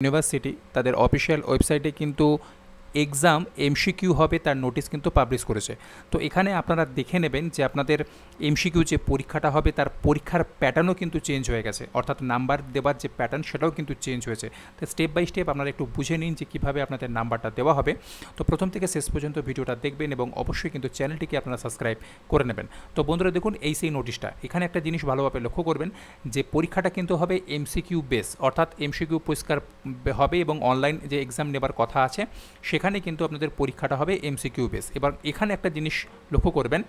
university তাদের official ওয়েবসাইটে কিন্তু এক্সাম এমসিকিউ হবে তার নোটিশ কিন্তু পাবলিশ করেছে তো এখানে আপনারা দেখে নেবেন যে আপনাদের এমসিকিউ যে পরীক্ষাটা হবে তার পরীক্ষার প্যাটার্নও কিন্তু চেঞ্জ হয়ে গেছে অর্থাৎ নাম্বার দেওয়ার যে প্যাটার্ন সেটাও কিন্তু চেঞ্জ হয়েছে তো স্টেপ বাই স্টেপ আপনারা একটু বুঝে নিন যে কীভাবে আপনাদের নাম্বারটা দেওয়া হবে তো প্রথম থেকে শেষ পর্যন্ত ভিডিওটা দেখবেন এবং অবশ্যই কিন্তু চ্যানেলটিকে আপনারা সাবস্ক্রাইব করে নেবেন তো বন্ধুরা দেখুন এই সেই নোটিশটা এখানে একটা জিনিস ভালোভাবে লক্ষ্য করবেন যে পরীক্ষাটা কিন্তু হবে এমসিকিউ বেস অর্থাৎ এমসিকিউ পরিষ্কার হবে এবং অনলাইন যে এক্সাম নেবার কথা আছে সে সেখানে কিন্তু আপনাদের পরীক্ষাটা হবে এমসিকিউ বেস এবার এখানে একটা জিনিস লক্ষ্য করবেন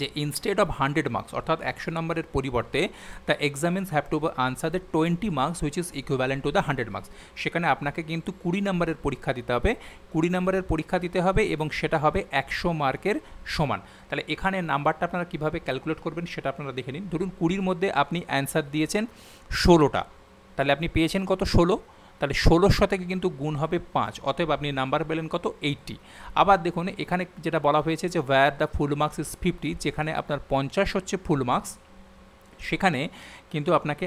যে ইনস্টেড অফ হান্ড্রেড মার্কস অর্থাৎ একশো নম্বরের পরিবর্তে the examinees have to answer the twenty marks which is equivalent to the hundred marks সেখানে আপনাকে কিন্তু কুড়ি নম্বরের পরীক্ষা দিতে হবে কুড়ি নম্বরের পরীক্ষা দিতে হবে এবং সেটা হবে একশো মার্কের সমান তাহলে এখানে নাম্বারটা আপনারা কীভাবে ক্যালকুলেট করবেন সেটা আপনারা দেখে নিন ধরুন কুড়ির মধ্যে আপনি অ্যান্সার দিয়েছেন ষোলোটা তাহলে আপনি পেয়েছেন কত ষোলো তাহলে ষোলোশো থেকে কিন্তু গুণ হবে পাঁচ অতএব আপনি নাম্বার পেলেন কত এইটটি আবার দেখুন এখানে যেটা বলা হয়েছে যে where the full marks is fifty যেখানে আপনার পঞ্চাশ হচ্ছে ফুল মার্কস সেখানে কিন্তু আপনাকে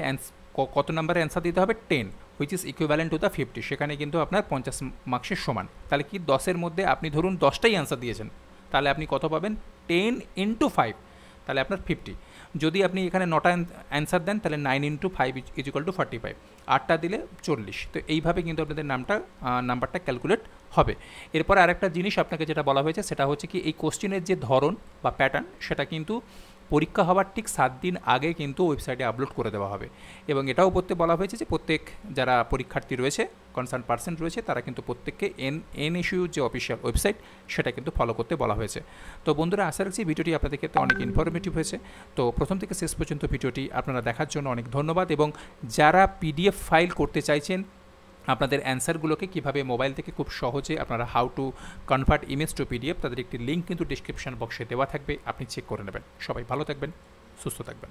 কত নাম্বারে অ্যান্সার দিতে হবে ten which is equivalent to the fifty সেখানে কিন্তু আপনার পঞ্চাশ মার্কসের সমান তাহলে কি দশের মধ্যে আপনি ধরুন দশটাই অ্যান্সার দিয়েছেন তাহলে আপনি কত পাবেন টেন ইন্টু ফাইভ তাহলে আপনার ফিফটি যদি আপনি এখানে নটা অ্যান্সার দেন তাহলে nine into five is equal to forty five আটটা দিলে চল্লিশ তো এইভাবে কিন্তু আপনাদের নামটা নাম্বারটা ক্যালকুলেট হবে এরপর আরেকটা জিনিস আপনাকে যেটা বলা হয়েছে সেটা হচ্ছে কি এই কোশ্চেনের যে ধরন বা প্যাটার্ন সেটা কিন্তু পরীক্ষা হওয়ার ঠিক সাত দিন আগে কিন্তু ওয়েবসাইটে আপলোড করে দেওয়া হবে এবং এটাও পড়তে বলা হয়েছে যে প্রত্যেক যারা পরীক্ষার্থী রয়েছে কনসার্ন পার্সেন্ট রয়েছে তারা কিন্তু প্রত্যেককে এন এন ইস্যু যে অফিসিয়াল ওয়েবসাইট সেটা কিন্তু ফলো করতে বলা হয়েছে তো বন্ধুরা আশা রাখছি ভিডিওটি আপনাদের ক্ষেত্রে অনেক ইনফরমেটিভ হয়েছে তো প্রথম থেকে শেষ পর্যন্ত ভিডিওটি আপনারা দেখার জন্য অনেক ধন্যবাদ এবং যারা পিডিএফ ফাইল করতে চাইছেন আপনাদের অ্যান্সারগুলোকে কিভাবে মোবাইল থেকে খুব সহজে আপনারা how to convert image to PDF তাদের একটি লিঙ্ক কিন্তু ডিসক্রিপশান বক্সে দেওয়া থাকবে আপনি চেক করে নেবেন সবাই ভালো থাকবেন সুস্থ থাকবেন